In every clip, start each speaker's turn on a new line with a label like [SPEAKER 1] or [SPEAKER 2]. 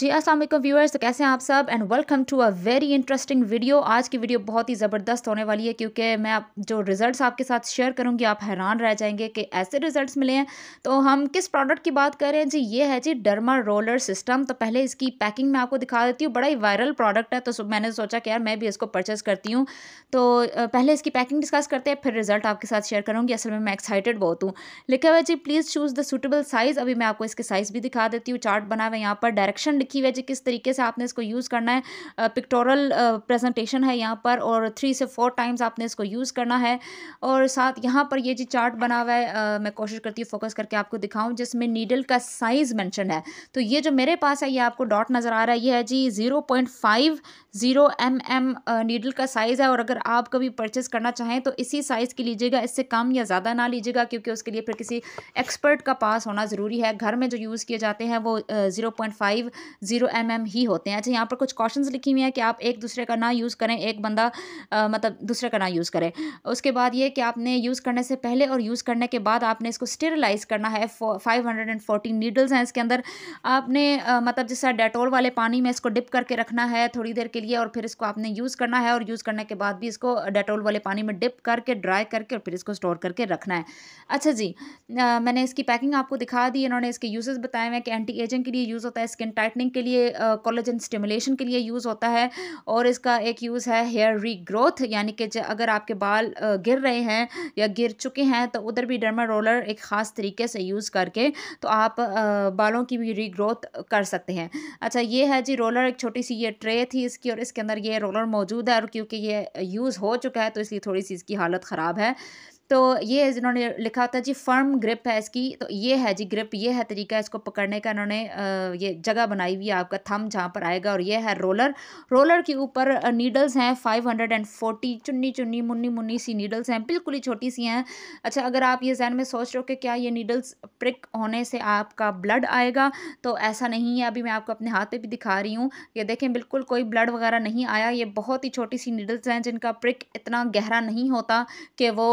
[SPEAKER 1] जी Aslam viewers तो कैसे हैं आप सब and welcome to a very interesting video आज की वीडियो बहुत ही ज़बरदस्त होने वाली है क्योंकि मैं आप जो रिज़ल्ट्स आपके साथ शेयर करूंगी आप हैरान रह जाएंगे कि ऐसे रिज़ल्ट्स मिले हैं तो हम किस प्रोडक्ट की बात कर रहे हैं जी ये है जी डर्मा रोलर सिस्टम तो पहले इसकी पैकिंग मैं आपको दिखा देती हूँ बड़ा ही वायरल प्रोडक्ट है तो मैंने सोचा कि यार मैं भी इसको परचेज़ करती हूँ तो पहले इसकी पैकिंग डिस्कस करते हैं फिर रिज़ल्ट आपके साथ शेयर करूँगी असल में मैं एक्साइटेड बहुत हूँ लिखा हुआ जी please choose the suitable size अभी मैं आपको इसके साइज़ भी दिखा देती हूँ चार्ट बना हुआ है यहाँ पर डायरेक्शन लिखी हुई है जी किस तरीके से आपने इसको यूज़ करना है पिक्टोरल प्रेजेंटेशन है यहाँ पर और थ्री से फोर टाइम्स आपने इसको यूज़ करना है और साथ यहाँ पर ये जी चार्ट बना हुआ है मैं कोशिश करती हूँ फोकस करके आपको दिखाऊँ जिसमें नीडल का साइज़ मैंशन है तो ये जो मेरे पास है ये आपको डॉट नज़र आ रहा है ये है जी zero point five zero M M needle का साइज़ है और अगर आप कभी परचेस करना चाहें तो इसी साइज़ की लीजिएगा इससे कम या ज़्यादा ना लीजिएगा क्योंकि उसके लिए फिर किसी एक्सपर्ट का पास होना ज़रूरी है घर में जो यूज़ किए जाते हैं वो zero point five zero M mm ही होते हैं अच्छा यहाँ पर कुछ क्वेश्चन लिखी हुई हैं कि आप एक दूसरे का ना यूज़ करें एक बंदा आ, मतलब दूसरे का ना यूज़ करें उसके बाद ये कि आपने यूज़ करने से पहले और यूज़ करने के बाद आपने इसको स्टेरलाइज करना है five hundred and fourteen needles हैं इसके अंदर आपने आ, मतलब जैसा डेटोल वाले पानी में इसको डिप करके रखना है थोड़ी देर के लिए और फिर इसको आपने यूज़ करना है और यूज़ करने के बाद भी इसको डेटोल वाले पानी में डिप करके ड्राई करके और फिर इसको स्टोर करके रखना है अच्छा जी आ, मैंने इसकी पैकिंग आपको दिखा दी इन्होंने इसके यूजेस बताए हुए हैं कि एंटी एजिंग के लिए यूज़ होता है स्किन टाइटनिंग हीलिंग के लिए कोलेजन स्टिमुलेशन के लिए यूज़ होता है और इसका एक यूज़ है हेयर रीग्रोथ यानी कि अगर आपके बाल गिर रहे हैं या गिर चुके हैं तो उधर भी डर्मा रोलर एक ख़ास तरीके से यूज़ करके तो आप बालों की भी रीग्रोथ कर सकते हैं अच्छा ये है जी रोलर एक छोटी सी ये ट्रे थी इसकी और इसके अंदर ये रोलर मौजूद है और क्योंकि ये यूज़ हो चुका है तो इसलिए थोड़ी सी इसकी हालत ख़राब है तो ये है जिन्होंने लिखा होता है जी फर्म ग्रिप है इसकी तो ये है जी ग्रिप ये है तरीका इसको पकड़ने का इन्होंने ये जगह बनाई हुई है आपका थम जहाँ पर आएगा और ये है रोलर रोलर के ऊपर नीडल्स हैं फाइव हंड्रेड एंड फोर्टी चुन्नी चुन्नी मुन्नी मुन्नी सी नीडल्स हैं बिल्कुल ही छोटी सी हैं अच्छा अगर आप ये जहन में सोच रहे हो कि क्या ये नीडल्स प्रिक होने से आपका ब्लड आएगा तो ऐसा नहीं है अभी मैं आपको अपने हाथ पर भी दिखा रही हूँ ये देखें बिल्कुल कोई ब्लड वगैरह नहीं आया ये बहुत ही छोटी सी नीडल्स हैं जिनका प्रिक इतना गहरा नहीं होता कि वो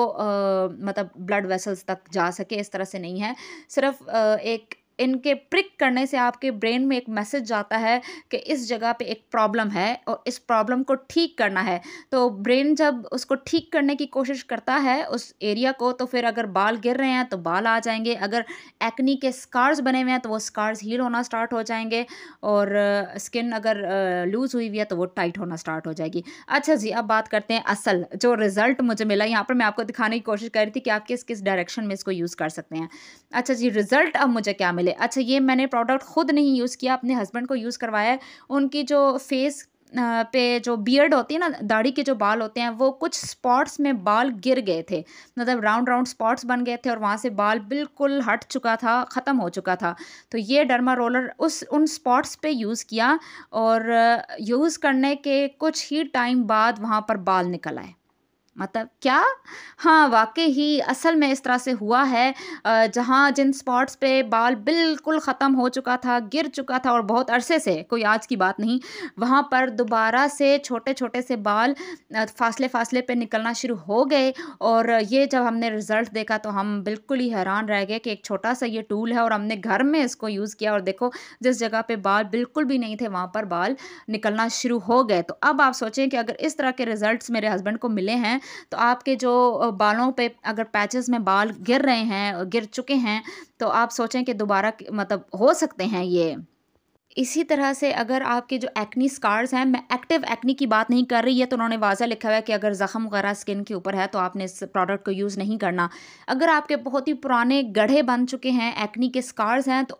[SPEAKER 1] मतलब ब्लड वेसल्स तक जा सके इस तरह से नहीं है सिर्फ एक इनके प्रिक करने से आपके ब्रेन में एक मैसेज जाता है कि इस जगह पे एक प्रॉब्लम है और इस प्रॉब्लम को ठीक करना है तो ब्रेन जब उसको ठीक करने की कोशिश करता है उस एरिया को तो फिर अगर बाल गिर रहे हैं तो बाल आ जाएंगे अगर एक्नी के स्कार्स बने हुए हैं तो वो स्कार्स हील होना स्टार्ट हो जाएंगे और स्किन अगर लूज़ हुई हुई है तो वो टाइट होना स्टार्ट हो जाएगी अच्छा जी अब बात करते हैं असल जो रिज़ल्ट मुझे मिला यहाँ पर मैं आपको दिखाने की कोशिश कर रही थी कि आप किस किस डायरेक्शन में इसको यूज़ कर सकते हैं अच्छा जी रिज़ल्ट अब मुझे क्या मिला पहले अच्छा ये मैंने प्रोडक्ट ख़ुद नहीं यूज़ किया अपने हस्बैंड को यूज़ करवाया है उनकी जो फेस पे जो बियर्ड होती है ना दाढ़ी के जो बाल होते हैं वो कुछ स्पॉट्स में बाल गिर गए थे मतलब राउंड राउंड स्पॉट्स बन गए थे और वहाँ से बाल बिल्कुल हट चुका था ख़त्म हो चुका था तो ये डर्मा रोलर उस उन स्पॉट्स पे यूज़ किया और यूज़ करने के कुछ ही टाइम बाद वहाँ पर बाल निकल आए मतलब क्या हाँ वाकई ही असल में इस तरह से हुआ है जहाँ जिन स्पॉट्स पे बाल बिल्कुल ख़त्म हो चुका था गिर चुका था और बहुत अरसे से कोई आज की बात नहीं वहाँ पर दोबारा से छोटे छोटे से बाल फासले फासले पे निकलना शुरू हो गए और ये जब हमने रिज़ल्ट देखा तो हम बिल्कुल ही हैरान रह गए कि एक छोटा सा ये टूल है और हमने घर में इसको यूज़ किया और देखो जिस जगह पर बाल बिल्कुल भी नहीं थे वहाँ पर बाल निकलना शुरू हो गए तो अब आप सोचें कि अगर इस तरह के रिज़ल्ट मेरे हस्बैंड को मिले हैं तो आपके जो बालों पे अगर पैचेस में बाल गिर रहे हैं गिर चुके हैं तो आप सोचें कि दोबारा मतलब हो सकते हैं ये इसी तरह से अगर आपके जो एक्नी स्कार्स हैं मैं एक्टिव एक्नी की बात नहीं कर रही है तो उन्होंने वाजा लिखा हुआ है कि अगर ज़ख़म वगैरह स्किन के ऊपर है तो आपने इस प्रोडक्ट को यूज़ नहीं करना अगर आपके बहुत ही पुराने गढ़े बन चुके हैं एक्नी के स्कार्स हैं तो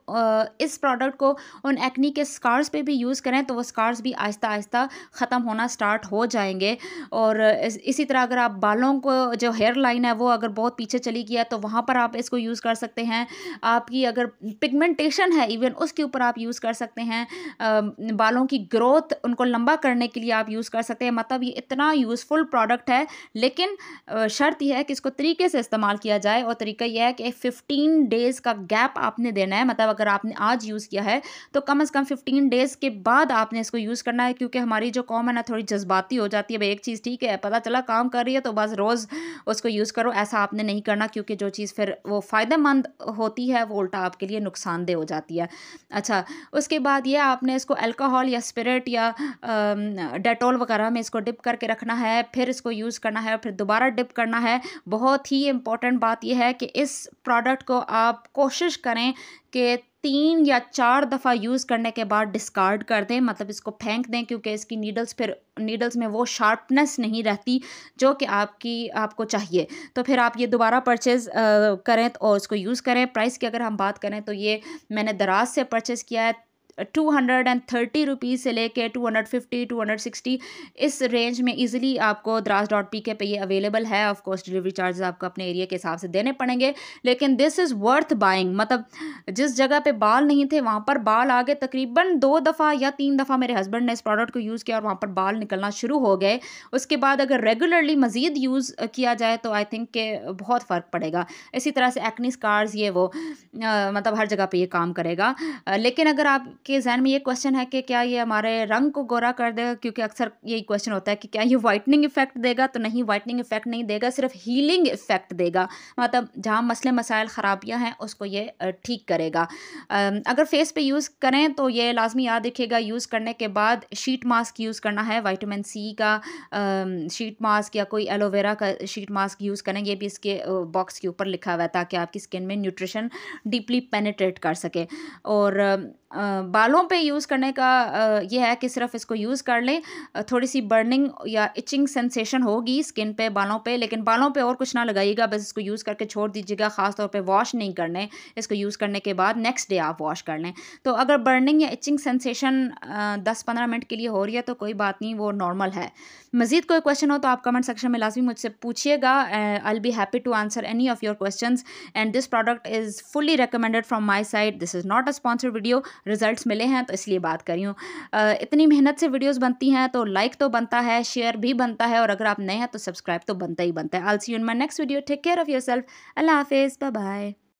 [SPEAKER 1] इस प्रोडक्ट को उन एक्नी के स्कार्स पर भी यूज़ करें तो वो स्कार्स भी आहिस्ता आहिस्ता ख़त्म होना स्टार्ट हो जाएंगे और इसी तरह अगर आप बालों को जो हेयर लाइन है वो अगर बहुत पीछे चली गया तो वहाँ पर आप इसको यूज़ कर सकते हैं आपकी अगर पिगमेंटेशन है इवन उसके ऊपर आप यूज़ कर सकते हैं हैं बालों की ग्रोथ उनको लंबा करने के लिए आप यूज़ कर सकते हैं मतलब ये इतना यूज़फुल प्रोडक्ट है लेकिन शर्त यह है कि इसको तरीके से इस्तेमाल किया जाए और तरीका यह है कि फ़िफ्टीन डेज़ का गैप आपने देना है मतलब अगर आपने आज यूज़ किया है तो कम अज़ कम फ़िफ्टीन डेज़ के बाद आपने इसको यूज़ करना है क्योंकि हमारी जो कॉम है ना थोड़ी जज्बाती हो जाती है भाई एक चीज़ ठीक है पता चला काम कर रही है तो बस रोज़ उसको यूज़ करो ऐसा आपने नहीं करना क्योंकि जो चीज़ फिर वो फ़ायदेमंद होती है वो उल्टा आपके लिए नुकसानदेह हो जाती है अच्छा उसके बाद बाद ये आपने इसको अल्कोहल या स्पिरिट या डेटोल वगैरह में इसको डिप करके रखना है फिर इसको यूज़ करना है और फिर दोबारा डिप करना है बहुत ही इम्पॉर्टेंट बात यह है कि इस प्रोडक्ट को आप कोशिश करें कि तीन या चार दफ़ा यूज़ करने के बाद डिस्कार्ड कर दें मतलब इसको फेंक दें क्योंकि इसकी नीडल्स फिर नीडल्स में वो शार्पनेस नहीं रहती जो कि आपकी आपको चाहिए तो फिर आप ये दोबारा परचेज़ करें और उसको यूज़ करें प्राइस की अगर हम बात करें तो ये मैंने दराज से परचेज़ किया है two hundred and thirty rupees से लेके two hundred fifty two hundred sixty इस रेंज में इजीली आपको द्रास डॉट पी के पे ये अवेलेबल है ऑफ कोर्स डिलीवरी चार्जेस आपको अपने एरिया के हिसाब से देने पड़ेंगे लेकिन दिस इज़ वर्थ बाइंग मतलब जिस जगह पे बाल नहीं थे वहाँ पर बाल आ गए तकरीबन दो दफ़ा या तीन दफ़ा मेरे हस्बैंड ने इस प्रोडक्ट को यूज़ किया और वहाँ पर बाल निकलना शुरू हो गए उसके बाद अगर रेगुलरली मज़ीद यूज़ किया जाए तो आई थिंक के बहुत फ़र्क पड़ेगा इसी तरह से एक्नीस कार्ड्स ये वो आ, मतलब हर जगह पर ये काम करेगा आ, लेकिन अगर आप के जहन में ये क्वेश्चन है कि क्या ये हमारे रंग को गोरा कर देगा क्योंकि अक्सर यही क्वेश्चन होता है कि क्या ये वाइटनिंग इफेक्ट देगा तो नहीं वाइटनिंग इफेक्ट नहीं देगा सिर्फ हीलिंग इफेक्ट देगा मतलब जहाँ मसले मसाइल ख़राबियाँ हैं उसको ये ठीक करेगा अगर फेस पे यूज़ करें तो ये लाजमी याद रखिएगा यूज़ करने के बाद शीट मास्क यूज़ करना है वाइटामिन सी का शीट मास्क या कोई एलोवेरा का शीट मास्क यूज़ करें यह भी इसके बॉक्स के ऊपर लिखा हुआ है ताकि आपकी स्किन में न्यूट्रिशन डीपली पेनिट्रेट कर सके और बालों पे यूज़ करने का ये है कि सिर्फ इसको यूज़ कर लें थोड़ी सी बर्निंग या इचिंग सेंसेशन होगी स्किन पे बालों पे लेकिन बालों पे और कुछ ना लगाइएगा बस इसको यूज़ करके छोड़ दीजिएगा ख़ास तौर पे वॉश नहीं करने इसको यूज़ करने के बाद नेक्स्ट डे आप वॉश कर लें तो अगर बर्निंग या इचिंग सेंसेशन दस पंद्रह मिनट के लिए हो रही है तो कोई बात नहीं वो नॉर्मल है मज़ीद कोई क्वेश्चन हो तो आप कमेंट सेक्शन में लाजमी मुझसे पूछिएगा I be happy to answer any of your question and this product is fully recommended from my side this is not a sponsored video result मिले हैं तो इसलिए बात करी हूँ इतनी मेहनत से वीडियोज़ बनती हैं तो लाइक तो बनता है शेयर भी बनता है और अगर आप नए हैं तो सब्सक्राइब तो बनता ही बनता है I'll see you in my next video take care of your self अल्लाह हाफिज़ बाय